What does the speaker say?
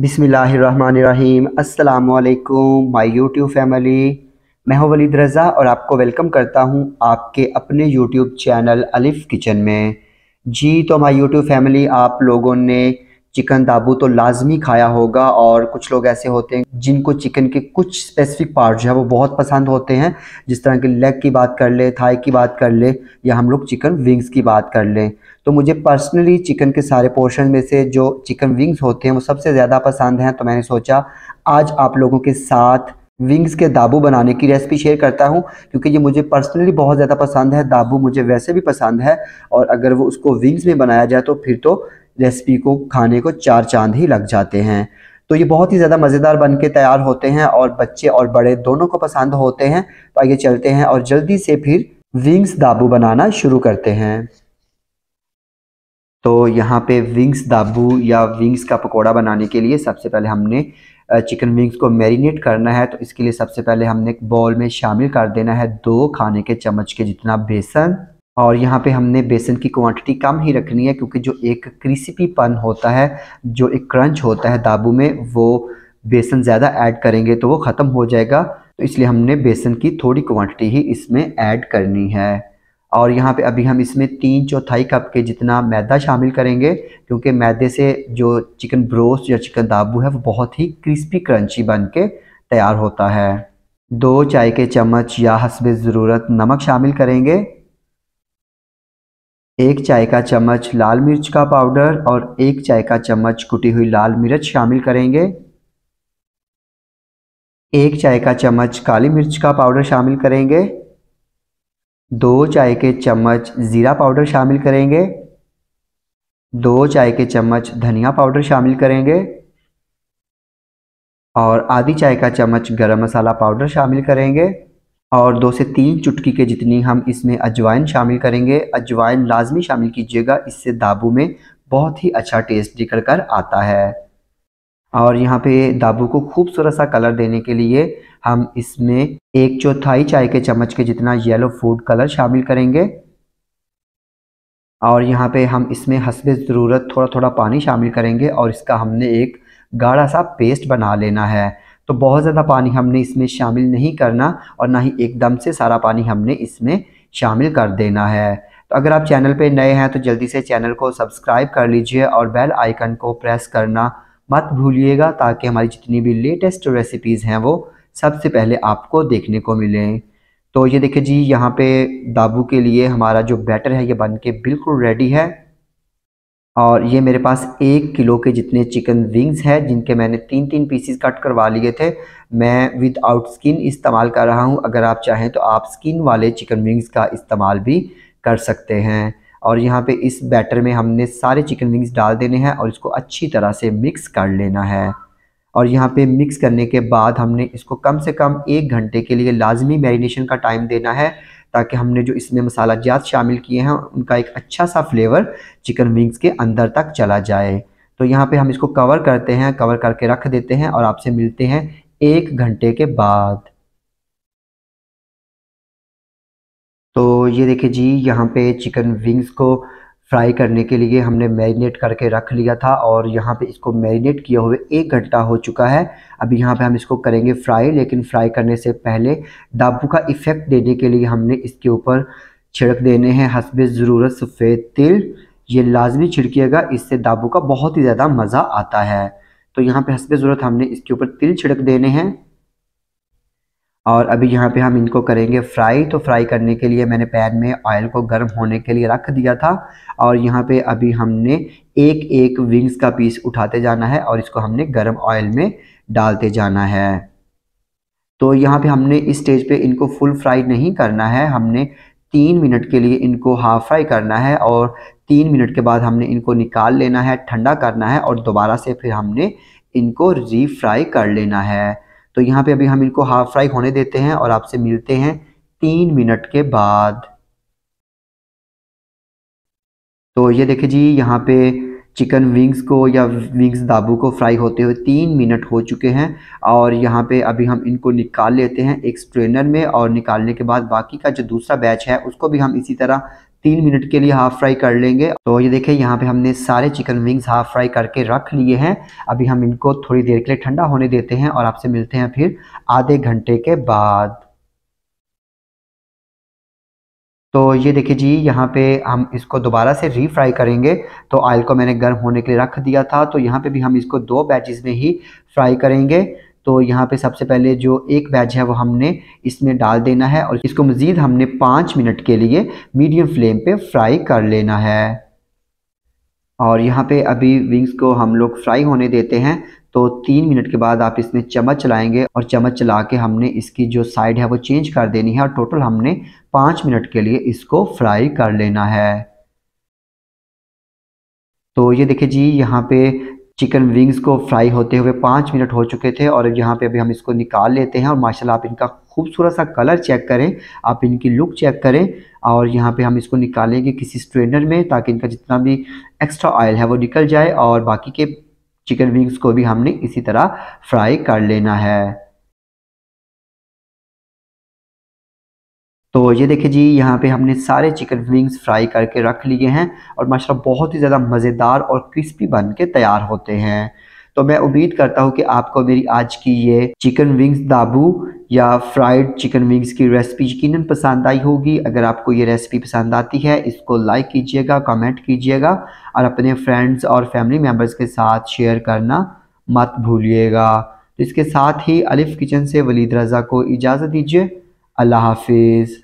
बिसमीम् अल्लाम my YouTube family मैं हूं वलीद रज़ा और आपको वेलकम करता हूं आपके अपने यूट्यूब चैनल अलिफ किचन में जी तो माई यूट्यूब फैमिली आप लोगों ने चिकन दाबू तो लाजमी खाया होगा और कुछ लोग ऐसे होते हैं जिनको चिकन के कुछ स्पेसिफिक पार्ट जो है वो बहुत पसंद होते हैं जिस तरह के लेग की बात कर ले थाई की बात कर ले या हम लोग चिकन विंग्स की बात कर लें तो मुझे पर्सनली चिकन के सारे पोर्शन में से जो चिकन विंग्स होते हैं वो सबसे ज़्यादा पसंद हैं तो मैंने सोचा आज आप लोगों के साथ विंग्स के दाबू बनाने की रेसिपी शेयर करता हूँ क्योंकि ये मुझे पर्सनली बहुत ज़्यादा पसंद है दाबू मुझे वैसे भी पसंद है और अगर वो उसको विंग्स में बनाया जाए तो फिर तो रेसिपी को खाने को चार चांद ही लग जाते हैं तो ये बहुत ही ज़्यादा मज़ेदार बन के तैयार होते हैं और बच्चे और बड़े दोनों को पसंद होते हैं तो आगे चलते हैं और जल्दी से फिर विंग्स दाबू बनाना शुरू करते हैं तो यहाँ पे विंग्स दाबू या विंग्स का पकोड़ा बनाने के लिए सबसे पहले हमने चिकन विंग्स को मैरिनेट करना है तो इसके लिए सबसे पहले हमने एक बॉल में शामिल कर देना है दो खाने के चम्मच के जितना बेसन और यहाँ पे हमने बेसन की क्वांटिटी कम ही रखनी है क्योंकि जो एक पन होता है जो एक क्रंच होता है दाबू में वो बेसन ज़्यादा ऐड करेंगे तो वो ख़त्म हो जाएगा तो इसलिए हमने बेसन की थोड़ी क्वांटिटी ही इसमें ऐड करनी है और यहाँ पे अभी हम इसमें तीन चौथाई कप के जितना मैदा शामिल करेंगे क्योंकि मैदे से जो चिकन ब्रोस्ट या चिकन दाबू है वो बहुत ही क्रिस्पी क्रंची बन के तैयार होता है दो चाय के चम्मच या हसब ज़रूरत नमक शामिल करेंगे एक चाय का चम्मच लाल मिर्च का पाउडर और एक चाय का चम्मच कुटी हुई लाल मिर्च शामिल करेंगे एक चाय का चम्मच काली मिर्च का पाउडर शामिल करेंगे दो चाय के चम्मच ज़ीरा पाउडर शामिल करेंगे दो चाय के चम्मच धनिया पाउडर शामिल करेंगे और आधी चाय का चम्मच गरम मसाला पाउडर शामिल करेंगे और दो से तीन चुटकी के जितनी हम इसमें अजवाइन शामिल करेंगे अजवाइन लाजमी शामिल कीजिएगा इससे दाबू में बहुत ही अच्छा टेस्ट निकल कर आता है और यहाँ पे दाबू को खूबसूरत सा कलर देने के लिए हम इसमें एक चौथाई चाय के चम्मच के जितना येलो फूड कलर शामिल करेंगे और यहाँ पे हम इसमें हसब ज़रूरत थोड़ा थोड़ा पानी शामिल करेंगे और इसका हमने एक गाढ़ा सा पेस्ट बना लेना है तो बहुत ज़्यादा पानी हमने इसमें शामिल नहीं करना और ना ही एकदम से सारा पानी हमने इसमें शामिल कर देना है तो अगर आप चैनल पे नए हैं तो जल्दी से चैनल को सब्सक्राइब कर लीजिए और बेल आइकन को प्रेस करना मत भूलिएगा ताकि हमारी जितनी भी लेटेस्ट रेसिपीज़ हैं वो सबसे पहले आपको देखने को मिलें तो ये देखिए जी यहाँ पे दाबू के लिए हमारा जो बैटर है ये बन के बिल्कुल रेडी है और ये मेरे पास एक किलो के जितने चिकन विंग्स हैं जिनके मैंने तीन तीन पीसीस कट करवा लिए थे मैं विद आउट स्किन इस्तेमाल कर रहा हूँ अगर आप चाहें तो आप स्किन वाले चिकन विंग्स का इस्तेमाल भी कर सकते हैं और यहाँ पे इस बैटर में हमने सारे चिकन विंग्स डाल देने हैं और इसको अच्छी तरह से मिक्स कर लेना है और यहाँ पे मिक्स करने के बाद हमने इसको कम से कम एक घंटे के लिए लाजमी मैरिनेशन का टाइम देना है ताकि हमने जो इसमें मसाला जात शामिल किए हैं उनका एक अच्छा सा फ्लेवर चिकन विंग्स के अंदर तक चला जाए तो यहाँ पे हम इसको कवर करते हैं कवर करके रख देते हैं और आपसे मिलते हैं एक घंटे के बाद तो ये देखिए जी यहाँ पे चिकन विंग्स को फ्राई करने के लिए हमने मैरिनेट करके रख लिया था और यहाँ पे इसको मैरिनेट किए हुए एक घंटा हो चुका है अभी यहाँ पे हम इसको करेंगे फ्राई लेकिन फ्राई करने से पहले दाबू का इफ़ेक्ट देने के लिए हमने इसके ऊपर छिड़क देने हैं हसब ज़रूरत सफ़ेद तिल ये लाजमी छिड़किएगा इससे दाबू का बहुत ही ज़्यादा मज़ा आता है तो यहाँ पे हसब ज़रूरत हमने इसके ऊपर तिल छिड़क देने हैं और अभी यहाँ पे हम इनको करेंगे फ्राई तो फ्राई करने के लिए मैंने पैन में ऑयल को गर्म होने के लिए रख दिया था और यहाँ पे अभी हमने एक एक विंग्स का पीस उठाते जाना है और इसको हमने गर्म ऑयल में डालते जाना है तो यहाँ पे हमने इस स्टेज पे इनको फुल फ्राई नहीं करना है हमने तीन मिनट के लिए इनको हाफ फ्राई करना है और तीन मिनट के बाद हमने इनको निकाल लेना है ठंडा करना है और दोबारा से फिर हमने इनको रीफ्राई कर लेना है तो यहाँ पे अभी हम इनको हाफ फ्राई होने देते हैं और आपसे मिलते हैं तीन मिनट के बाद तो ये देखे जी यहाँ पे चिकन विंग्स को या विंग्स दाबू को फ्राई होते हुए तीन मिनट हो चुके हैं और यहाँ पे अभी हम इनको निकाल लेते हैं एक स्ट्रेनर में और निकालने के बाद बाकी का जो दूसरा बैच है उसको भी हम इसी तरह तीन मिनट के लिए हाफ फ्राई कर लेंगे तो ये देखें यहाँ पे हमने सारे चिकन विंग्स हाफ फ्राई करके रख लिए हैं अभी हम इनको थोड़ी देर के लिए ठंडा होने देते हैं और आपसे मिलते हैं फिर आधे घंटे के बाद तो ये देखिए जी यहाँ पे हम इसको दोबारा से रीफ्राई करेंगे तो ऑयल को मैंने गर्म होने के लिए रख दिया था तो यहाँ पे भी हम इसको दो बैचेस में ही फ्राई करेंगे तो यहाँ पे सबसे पहले जो एक वेज है वो हमने इसमें डाल देना है और इसको मज़ीद हमने पाँच मिनट के लिए मीडियम फ्लेम पे फ्राई कर लेना है और यहाँ पे अभी विंग्स को हम लोग फ्राई होने देते हैं तो तीन मिनट के बाद आप इसमें चम्मच चलाएंगे और चम्मच चला के हमने इसकी जो साइड है वो चेंज कर देनी है और टोटल हमने पाँच मिनट के लिए इसको फ्राई कर लेना है तो ये देखिए जी यहाँ पे चिकन विंग्स को फ्राई होते हुए पाँच मिनट हो चुके थे और यहाँ पे अभी हम इसको निकाल लेते हैं और माशाल्लाह आप इनका खूबसूरत सा कलर चेक करें आप इनकी लुक चेक करें और यहाँ पे हम इसको निकालेंगे किसी स्ट्रेनर में ताकि इनका जितना भी एक्स्ट्रा ऑयल है वो निकल जाए और बाकी के चिकन विंग्स को भी हमने इसी तरह फ्राई कर लेना है तो ये देखिए जी यहाँ पे हमने सारे चिकन विंग्स फ्राई करके रख लिए हैं और माशा बहुत ही ज़्यादा मज़ेदार और क्रिस्पी बन के तैयार होते हैं तो मैं उम्मीद करता हूँ कि आपको मेरी आज की ये चिकन विंग्स दाबू या फ्राइड चिकन विंग्स की रेसिपी यकीन पसंद आई होगी अगर आपको ये रेसिपी पसंद आती है इसको लाइक कीजिएगा कमेंट कीजिएगा और अपने फ्रेंड्स और फैमिली मेम्बर्स के साथ शेयर करना मत भूलिएगा तो इसके साथ ही अलिफ किचन से वलीद रज़ा को इजाज़त दीजिए अल्लाह हाफिज़